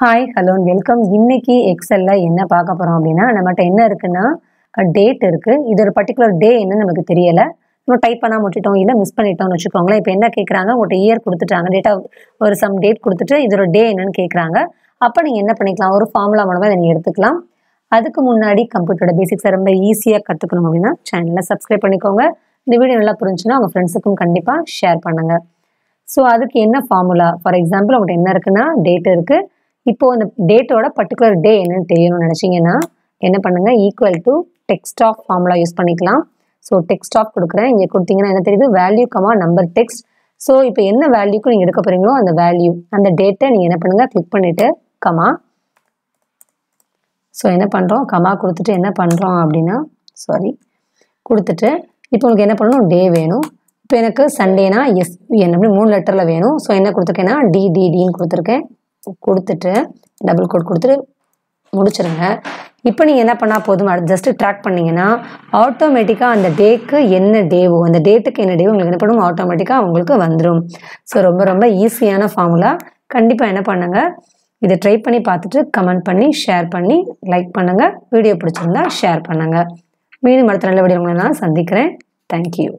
hi hello welcome இன்னைக்கு எக்ஸல்ல என்ன பார்க்க போகிறோம் அப்படின்னா நம்மகிட்ட என்ன இருக்குன்னா டேட் இருக்குது இது ஒரு பர்டிகுலர் டே என்னன்னு நமக்கு தெரியலை நம்ம டைப் பண்ணால் முட்டிட்டோம் இல்லை மிஸ் பண்ணிட்டோம்னு வச்சுக்கோங்களேன் இப்போ என்ன கேட்குறாங்க உங்கள்கிட்ட இயர் கொடுத்துட்டாங்க டேட்டா ஒரு சம் டேட் கொடுத்துட்டு இதோட டே என்னன்னு கேட்குறாங்க அப்போ நீங்கள் என்ன பண்ணிக்கலாம் ஒரு ஃபார்முலா மூலமாக இதை நீங்கள் எடுத்துக்கலாம் அதுக்கு முன்னாடி கம்ப்யூட்டரோட பேசிக்ஸை ரொம்ப ஈஸியாக கற்றுக்கணும் அப்படின்னா சேனலில் சப்ஸ்கிரைப் பண்ணிக்கோங்க இந்த வீடியோ நல்லா புரிஞ்சுன்னா உங்கள் ஃப்ரெண்ட்ஸுக்கும் கண்டிப்பாக ஷேர் பண்ணுங்கள் ஸோ அதுக்கு என்ன ஃபார்முலா ஃபார் எக்ஸாம்பிள் உங்கள்கிட்ட என்ன இருக்குன்னா டேட் இருக்குது இப்போ அந்த டேட்டோட பர்டிகுலர் டே என்னன்னு தெரியணும்னு நினச்சிங்கன்னா என்ன பண்ணுங்கள் equal to text of formula use பண்ணிக்கலாம் ஸோ டெக்ஸ்ட் ஆஃப் கொடுக்குறேன் இங்கே கொடுத்தீங்கன்னா என்ன தெரியுது value comma number text so இப்போ என்ன வேல்யூக்கு நீங்கள் எடுக்க போகிறீங்களோ அந்த வேல்யூ அந்த டேட்டை நீங்கள் என்ன பண்ணுங்கள் கிளிக் பண்ணிவிட்டு கமா ஸோ என்ன பண்ணுறோம் கமா கொடுத்துட்டு என்ன பண்ணுறோம் அப்படின்னா சாரி கொடுத்துட்டு இப்போ உங்களுக்கு என்ன பண்ணணும் டே வேணும் இப்போ எனக்கு சண்டேனா எஸ் என்ன மூணு லெட்டரில் வேணும் ஸோ என்ன கொடுத்துருக்கேன்னா டிடிடின்னு கொடுத்துருக்கேன் கொடுத்துட்டு டபுள் கோட் கொடுத்துட்டு முடிச்சிருங்க இப்போ நீங்கள் என்ன பண்ணால் போதும் ஜஸ்ட்டு ட்ராக் பண்ணிங்கன்னா ஆட்டோமேட்டிக்காக அந்த டேக்கு என்ன டேவோ அந்த டேட்டுக்கு என்ன டேவோ உங்களுக்கு என்ன பண்ணுவோம் ஆட்டோமேட்டிக்காக அவங்களுக்கு வந்துடும் ஸோ ரொம்ப ரொம்ப ஈஸியான ஃபார்முலா கண்டிப்பாக என்ன பண்ணுங்கள் இதை ட்ரை பண்ணி பார்த்துட்டு கமெண்ட் பண்ணி ஷேர் பண்ணி லைக் பண்ணுங்கள் வீடியோ பிடிச்சிருந்தா ஷேர் பண்ணுங்கள் மீண்டும் அடுத்த நல்ல வீடியோ நான் சந்திக்கிறேன் தேங்க்யூ